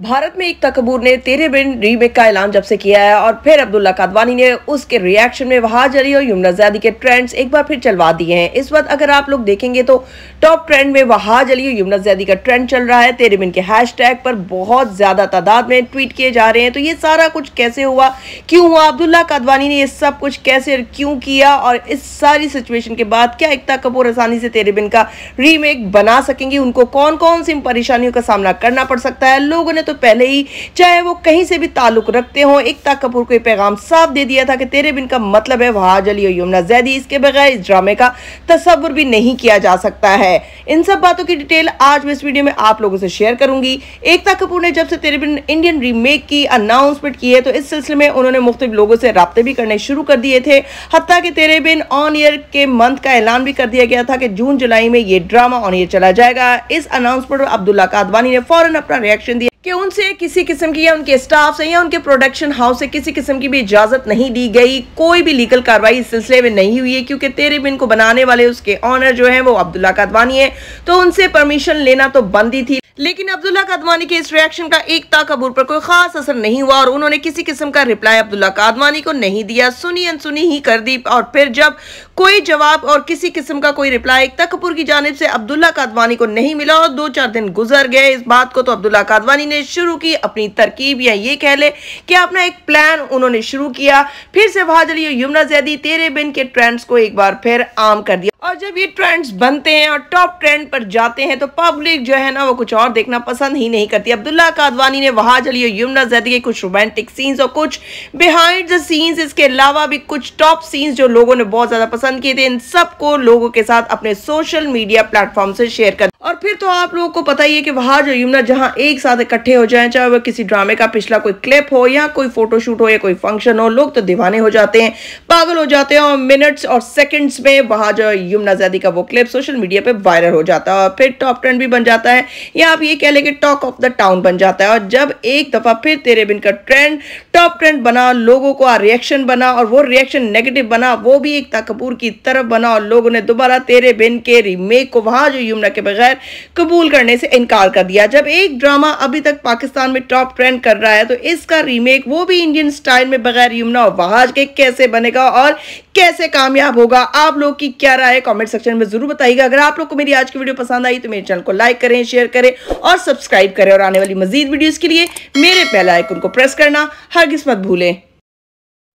भारत में एक कपूर ने तेरे बिन रीमेक का ऐलान जब से किया है और फिर अब्दुल्ला कादवानी ने उसके रिएक्शन में वहाज अली और यमुना जैदी के ट्रेंड्स एक बार फिर चलवा दिए हैं इस वक्त अगर आप लोग देखेंगे तो टॉप ट्रेंड में वहाज अली और यमुना जैदी का ट्रेंड चल रहा है तेरे बिन के हैशटैग पर बहुत ज़्यादा तादाद में ट्वीट किए जा रहे हैं तो ये सारा कुछ कैसे हुआ क्यों हुआ अब्दुल्ला कादवानी ने ये सब कुछ कैसे क्यों किया और इस सारी सिचुएशन के बाद क्या एकता कपूर आसानी से तेरे बिन का रीमेक बना सकेंगे उनको कौन कौन सी परेशानियों का सामना करना पड़ सकता है लोगों ने तो तो पहले ही चाहे वो कहीं से भी ताल्लुक रखते हों एकता कपूर को पैगाम साफ दे दिया था कि तेरे बिन का मतलब है वहाज अली और यमुना जैदी इसके बगैर इस ड्रामे का तस्वुर भी नहीं किया जा सकता है इन सब बातों की डिटेल आज मैं इस वीडियो में आप लोगों से शेयर करूंगी एकता कपूर ने जब से तेरे बिन इंडियन रीमेक की अनाउंसमेंट की है तो इस सिलसिले में उन्होंने मुख्त लोगों से रबते भी करने शुरू कर दिए थे हत्या कि तेरे बिन ऑन ईयर के मंथ का ऐलान भी कर दिया गया था कि जून जुलाई में ये ड्रामा ऑन ईयर चला जाएगा इस अनाउंसमेंट पर अब्दुल्ला कादवानी ने फौरन अपना रिएक्शन दिया कि उनसे किसी किस्म की या उनके स्टाफ से या उनके प्रोडक्शन हाउस से किसी किस्म की भी इजाज़त नहीं दी गई कोई भी लीगल कार्रवाई इस सिलसिले में नहीं हुई है क्योंकि तेरे बिन को बनाने वाले उसके ऑनर जो है वो अब्दुल्ला कादवानी है तो उनसे परमिशन लेना तो बंद ही थी लेकिन अब्दुल्ला कादवानी के इस रिएक्शन का एकता ताकबूर पर कोई खास असर नहीं हुआ और उन्होंने किसी किस्म का रिप्लाई अब्दुल्ला कादवानी को नहीं दिया सुनी अनसुनी ही कर दी और फिर जब कोई जवाब और किसी किस्म का कोई रिप्लाई एकता कपूर की जानब से अब्दुल्ला कादवानी को नहीं मिला और दो चार दिन गुजर गए इस बात को तो अब्दुल्ला कादवानी ने शुरू की अपनी तरकीब या ये कह ले कि अपना एक प्लान उन्होंने शुरू किया फिर से भाजली यमुना जैदी तेरे बिन के ट्रेंड्स को एक बार फिर आम कर दिया और जब ये ट्रेंड्स बनते हैं और टॉप ट्रेंड पर जाते हैं तो पब्लिक जो है ना वो कुछ और देखना पसंद ही नहीं करती अब्दुल्ला कादवानी ने वहाँ जली और यमुना जैदी के कुछ रोमांटिक सीन्स और कुछ बिहाइंड द सीन्स इसके अलावा भी कुछ टॉप सीन्स जो लोगों ने बहुत ज़्यादा पसंद किए थे इन सबको लोगों के साथ अपने सोशल मीडिया प्लेटफॉर्म से शेयर कर और फिर तो आप लोगों को पता ही है कि वहाँ जो यमुना जहाँ एक साथ इकट्ठे हो जाएं चाहे वह किसी ड्रामे का पिछला कोई क्लिप हो या कोई फोटोशूट हो या कोई फंक्शन हो लोग तो दीवाने हो जाते हैं पागल हो जाते हैं और मिनट्स और सेकंड्स में वहाँ जो यमुना जैदी का वो क्लिप सोशल मीडिया पे वायरल हो जाता है और फिर टॉप ट्रेंड भी बन जाता है या आप ये कह लें कि टॉक ऑफ द टाउन बन जाता है और जब एक दफ़ा फिर तेरे बिन का ट्रेंड टॉप ट्रेंड बना लोगों आ रिएक्शन बना और वो रिएक्शन नेगेटिव बना वो भी एकता कपूर की तरफ बना और लोगों ने दोबारा तेरे बिन के रीमेक को वहाँ जो यमुना के बगैर खैर कबूल करने से इनकार कर दिया जब एक ड्रामा अभी तक पाकिस्तान में टॉप ट्रेंड कर रहा है तो इसका रीमेक वो भी इंडियन स्टाइल में बगैर यमुना वहाज के कैसे बनेगा और कैसे कामयाब होगा आप लोग की क्या राय है कॉमेंट सेक्शन में जरूर बताइएगा अगर आप लोग को मेरी आज की वीडियो पसंद आई तो मेरे चैनल को लाइक करें शेयर करें और सब्सक्राइब करें और आने वाली मजीद वीडियो के लिए मेरे पहला आइकन को प्रेस करना हर किस्मत भूलें